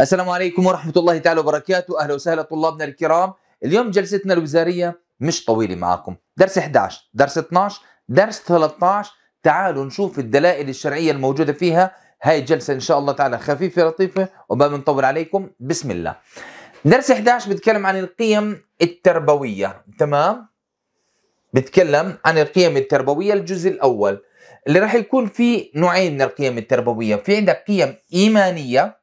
السلام عليكم ورحمة الله تعالى وبركاته أهلا وسهلا طلابنا الكرام اليوم جلستنا الوزارية مش طويلة معكم درس 11 درس 12 درس 13 تعالوا نشوف الدلائل الشرعية الموجودة فيها هاي الجلسة إن شاء الله تعالى خفيفة لطيفة وما بنطول عليكم بسم الله درس 11 بيتكلم عن القيم التربوية تمام بيتكلم عن القيم التربوية الجزء الأول اللي راح يكون في نوعين من القيم التربوية في عندك قيم إيمانية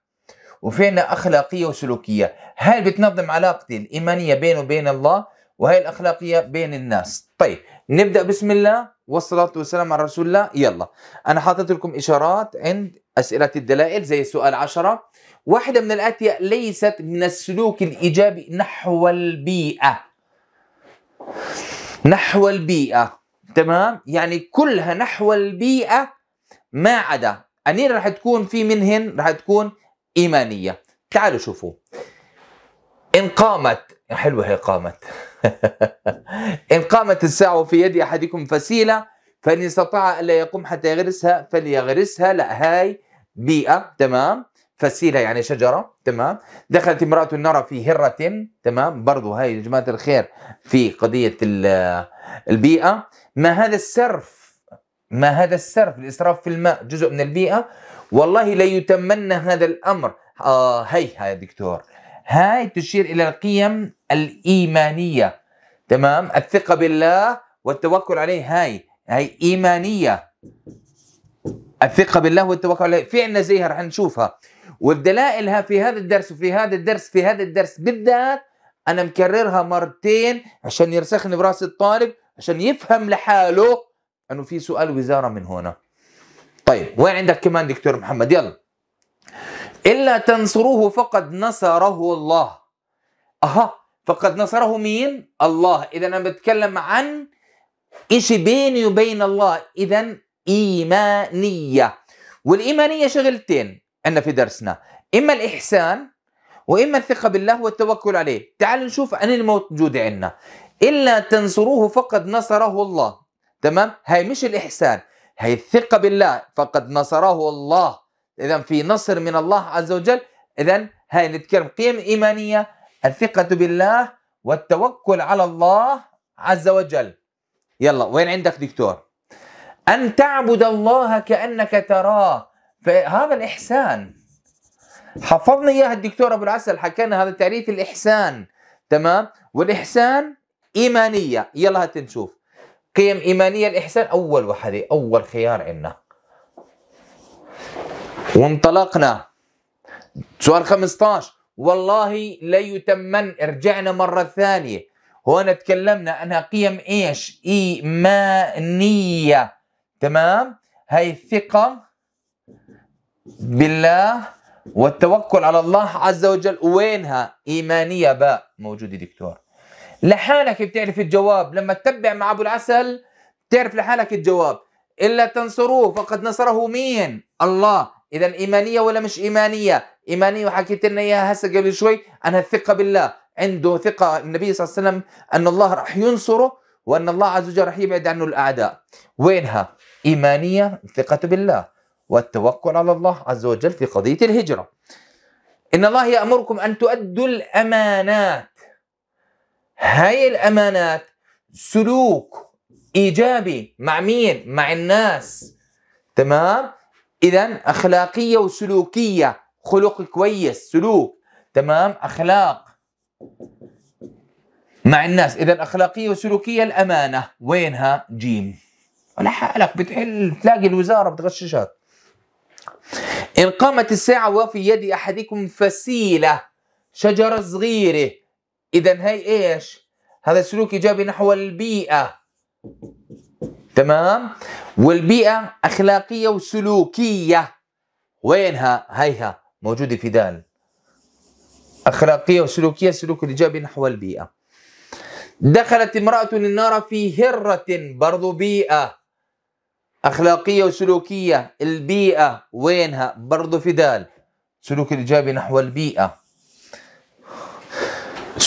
وفي عنا أخلاقية وسلوكية هل بتنظم علاقتي الإيمانية بيني وبين الله وهي الأخلاقية بين الناس طيب نبدأ بسم الله والصلاة والسلام على رسول الله يلا أنا حاطط لكم إشارات عند أسئلة الدلائل زي السؤال عشرة واحدة من الآتية ليست من السلوك الإيجابي نحو البيئة نحو البيئة تمام يعني كلها نحو البيئة ما عدا أنين راح تكون في منهن راح تكون إيمانية تعالوا شوفوا إن قامت حلوة هي قامت إن قامت الساعة في يد أحدكم فسيلة فإن استطاع ألا يقوم حتى يغرسها فليغرسها لا هاي بيئة تمام فسيلة يعني شجرة تمام دخلت امرأة النار في هرة تمام برضو هاي يا جماعة الخير في قضية البيئة ما هذا السرف ما هذا السرف الإسراف في الماء جزء من البيئة والله لا يتمنى هذا الأمر آه هيها يا دكتور هاي تشير إلى القيم الإيمانية تمام الثقة بالله والتوكل عليه هاي هاي إيمانية الثقة بالله والتوكل عليه في عنا زيها رح نشوفها والدلائلها في هذا الدرس وفي هذا الدرس في هذا الدرس بالذات أنا مكررها مرتين عشان يرسخني براس الطالب عشان يفهم لحاله انه في سؤال وزاره من هنا طيب وين عندك كمان دكتور محمد يلا الا تنصروه فقد نصره الله اها فقد نصره مين الله اذا انا بتكلم عن إشي بيني وبين الله اذا ايمانيه والايمانيه شغلتين عندنا في درسنا اما الاحسان واما الثقه بالله والتوكل عليه تعال نشوف عن الموجود عندنا الا تنصروه فقد نصره الله تمام هاي مش الإحسان هي الثقة بالله فقد نصره الله إذا في نصر من الله عز وجل إذا هاي نتكلم قيم إيمانية الثقة بالله والتوكل على الله عز وجل يلا وين عندك دكتور أن تعبد الله كأنك تراه فهذا الإحسان حفظنا إياها الدكتور أبو العسل حكينا هذا تعريف الإحسان تمام والإحسان إيمانية يلا هات نشوف قيم إيمانية الإحسان أول وحدة أول خيار عندنا وانطلقنا سؤال 15 والله ليتمن رجعنا مرة ثانية هون تكلمنا أنها قيم إيش إيمانية تمام هاي الثقة بالله والتوكل على الله عز وجل وينها إيمانية باء موجودة دكتور لحالك بتعرف الجواب لما تتبع مع ابو العسل بتعرف لحالك الجواب الا تنصروه فقد نصره مين الله اذا ايمانيه ولا مش ايمانيه ايمانيه وحكيت لنا اياها هسه قبل شوي انا الثقه بالله عنده ثقه النبي صلى الله عليه وسلم ان الله راح ينصره وان الله عز وجل راح يبعد عنه الاعداء وينها ايمانيه ثقه بالله والتوكل على الله عز وجل في قضيه الهجره ان الله يامركم ان تؤدوا الامانات هاي الامانات سلوك ايجابي مع مين؟ مع الناس تمام؟ اذا اخلاقيه وسلوكيه خلق كويس سلوك تمام؟ اخلاق مع الناس اذا اخلاقيه وسلوكيه الامانه وينها؟ جيم على حالك بتحل بتلاقي الوزاره بتغششك إن قامت الساعة وفي يد أحدكم فسيلة شجرة صغيرة إذا هي إيش؟ هذا سلوك إيجابي نحو البيئة تمام؟ والبيئة أخلاقية وسلوكية وينها؟ هيها موجودة في دال أخلاقية وسلوكية سلوك ايجابي نحو البيئة دخلت امرأة النار في هرة برضو بيئة أخلاقية وسلوكية البيئة وينها برضو في دال سلوك الإيجابي نحو البيئة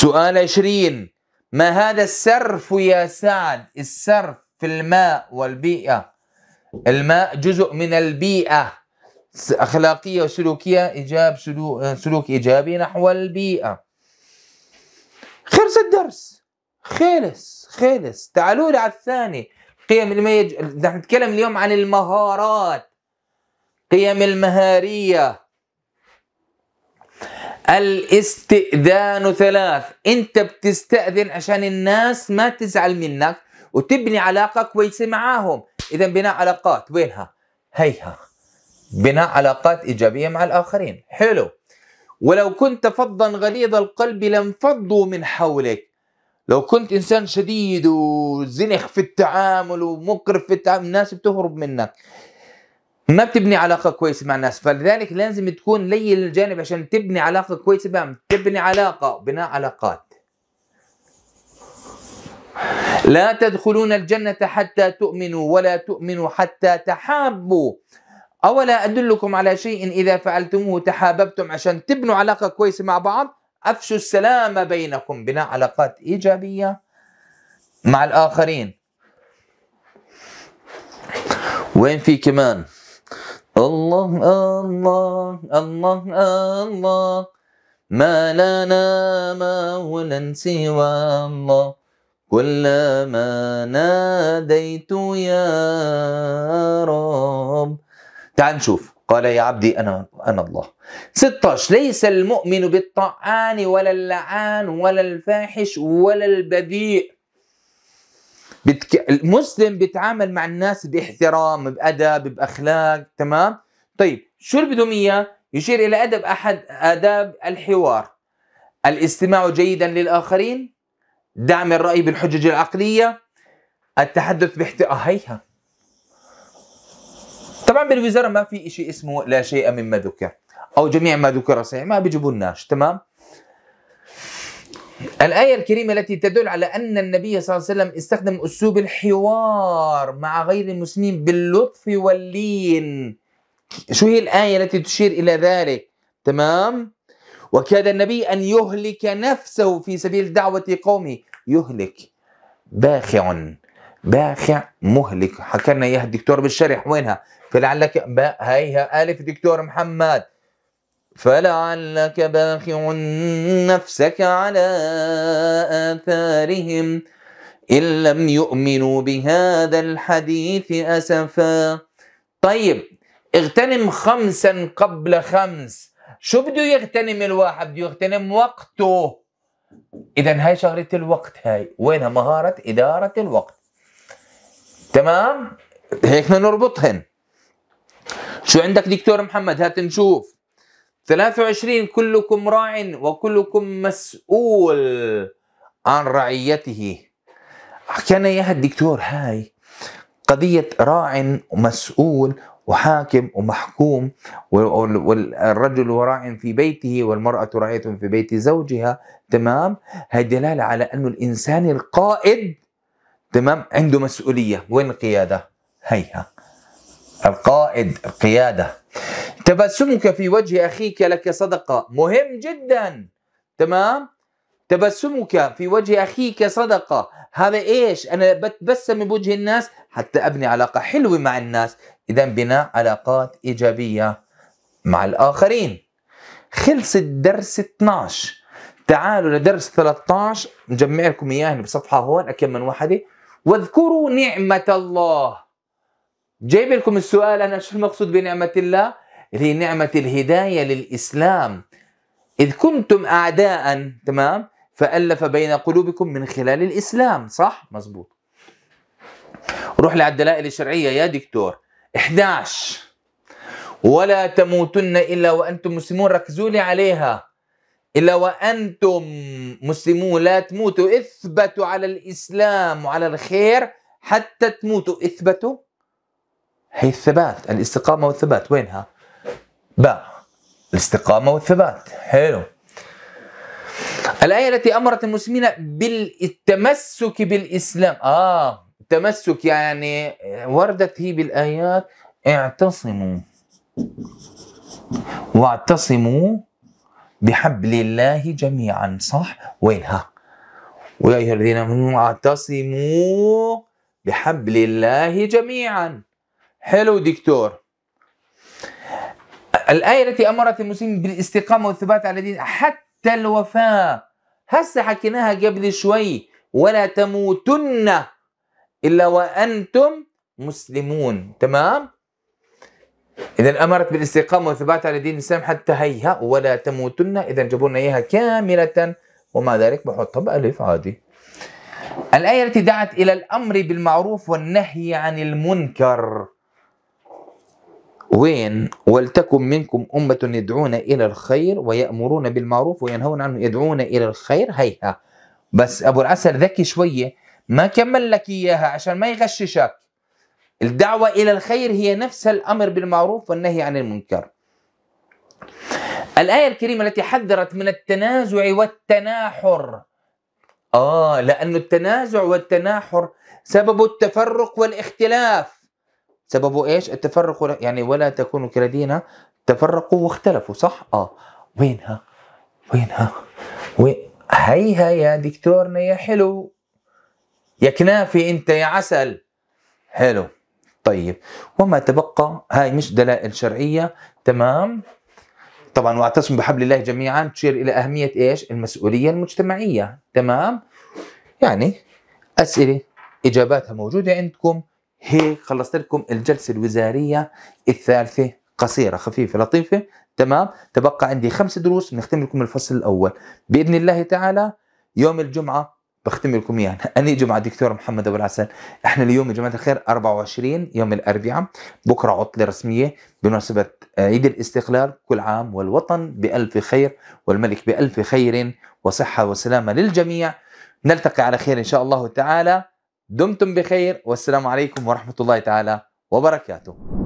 سؤال عشرين ما هذا السرف يا سعد السرف في الماء والبيئة الماء جزء من البيئة أخلاقية وسلوكية إيجاب سلوك, سلوك إيجابي نحو البيئة خلص الدرس خلص خلص تعالوا لي على الثاني قيم الميج نحن نتكلم اليوم عن المهارات قيم المهاريه الاستئذان ثلاث انت بتستأذن عشان الناس ما تزعل منك وتبني علاقة كويسة معاهم إذا بناء علاقات وينها؟ هيها بناء علاقات إيجابية مع الآخرين حلو ولو كنت فظا غليظ القلب لانفضوا من حولك لو كنت إنسان شديد وزنخ في التعامل ومقرف في التعامل الناس بتهرب منك ما بتبني علاقه كويسه مع الناس فلذلك لازم تكون ليل الجانب عشان تبني علاقه كويسه بهم تبني علاقه بناء علاقات لا تدخلون الجنة حتى تؤمنوا ولا تؤمنوا حتى تحابوا أولا أدلكم على شيء إذا فعلتموه تحاببتم عشان تبنوا علاقة كويسة مع بعض أفشوا السلام بينكم بناء علاقات إيجابية مع الآخرين وين في كمان الله الله الله الله ما لنا مولا سوى الله كلما ناديت يا رب تعال نشوف قال يا عبدي أنا أنا الله 16 ليس المؤمن بالطعان ولا اللعان ولا الفاحش ولا البذيء بتك... المسلم بيتعامل مع الناس باحترام بادب باخلاق تمام طيب شو اللي بدهم اياه يشير الى ادب احد اداب الحوار الاستماع جيدا للاخرين دعم الراي بالحجج العقليه التحدث باحترام آه، هيها طبعا بالوزاره ما في شيء اسمه لا شيء مما ذكر او جميع ما ذكر صحيح ما بيجيبوا تمام الآية الكريمة التي تدل على أن النبي صلى الله عليه وسلم استخدم أسلوب الحوار مع غير المسلمين باللطف واللين شو هي الآية التي تشير إلى ذلك تمام وكاد النبي أن يهلك نفسه في سبيل دعوة قومه يهلك باخع باخع مهلك حكى لنا اياها الدكتور بالشرح وينها فلعلك هيها الف دكتور محمد فلعلك باخع نفسك على آثارهم إن لم يؤمنوا بهذا الحديث أسفا طيب اغتنم خمسا قبل خمس شو بده يغتنم الواحد بده يغتنم وقته إذا هاي شغلة الوقت هاي وينها مهارة إدارة الوقت تمام هيك نربطهن شو عندك دكتور محمد هات نشوف 23 كلكم راع وكلكم مسؤول عن رعيته كان اياها الدكتور هاي قضية راع ومسؤول وحاكم ومحكوم والرجل راع في بيته والمرأة راعية في بيت زوجها تمام هاي دلالة على أنه الإنسان القائد تمام عنده مسؤولية وين القيادة هيها القائد القيادة تبسمك في وجه أخيك لك صدقة مهم جدا تمام تبسمك في وجه أخيك صدقة هذا إيش أنا بتبسم بوجه الناس حتى أبني علاقة حلوة مع الناس إذا بناء علاقات إيجابية مع الآخرين خلص الدرس 12 تعالوا لدرس 13 نجمع لكم إياه بصفحة هون أكمل وحدة واذكروا نعمة الله جايب لكم السؤال أنا شو المقصود بنعمة الله اللي هي نعمة الهداية للإسلام إذ كنتم أعداء تمام فألف بين قلوبكم من خلال الإسلام صح مزبوط روح للدلائل الشرعية يا دكتور 11 ولا تموتن إلا وأنتم مسلمون ركزوا لي عليها إلا وأنتم مسلمون لا تموتوا اثبتوا على الإسلام وعلى الخير حتى تموتوا اثبتوا هي الثبات الاستقامة والثبات وينها؟ باء الاستقامة والثبات حلو الآية التي أمرت المسلمين بالتمسك بالإسلام آه التمسك يعني وردت هي بالآيات اعتصموا واعتصموا بحبل الله جميعا صح وينها ويا أيها الذين آمنوا اعتصموا بحبل الله جميعا حلو دكتور الآية التي أمرت المسلمين بالاستقامة والثبات على دين حتى الوفاة هسه حكيناها قبل شوي ولا تموتن إلا وأنتم مسلمون تمام إذا أمرت بالاستقامة والثبات على دين الإسلام حتى هيها ولا تموتن إذا جابوا لنا إياها كاملة ومع ذلك بحطها بألف عادي الآية التي دعت إلى الأمر بالمعروف والنهي عن المنكر وين ولتكن منكم أمة يدعون إلى الخير ويأمرون بالمعروف وينهون عنه يدعون إلى الخير هيها بس أبو العسل ذكي شوية ما كمل لك إياها عشان ما يغششك الدعوة إلى الخير هي نفسها الأمر بالمعروف والنهي عن المنكر الآية الكريمة التي حذرت من التنازع والتناحر آه لأن التنازع والتناحر سبب التفرق والاختلاف سببه ايش؟ التفرق يعني ولا تكونوا كالذين تفرقوا واختلفوا صح؟ اه وينها؟ وينها؟ وين هيها يا دكتورنا يا حلو يا كنافي انت يا عسل حلو طيب وما تبقى هاي مش دلائل شرعيه تمام طبعا واعتصموا بحبل الله جميعا تشير الى اهميه ايش المسؤوليه المجتمعيه تمام يعني اسئله اجاباتها موجوده عندكم هيك خلصت لكم الجلسة الوزارية الثالثة قصيرة خفيفة لطيفة تمام تبقى عندي خمس دروس بنختم لكم الفصل الأول بإذن الله تعالى يوم الجمعة بختم لكم اياها يعني. اني جمعه دكتور محمد ابو العسل احنا اليوم يا جماعه الخير 24 يوم الاربعاء بكره عطله رسميه بمناسبه عيد الاستقلال كل عام والوطن بالف خير والملك بالف خير وصحه وسلامه للجميع نلتقي على خير ان شاء الله تعالى دمتم بخير والسلام عليكم ورحمه الله تعالى وبركاته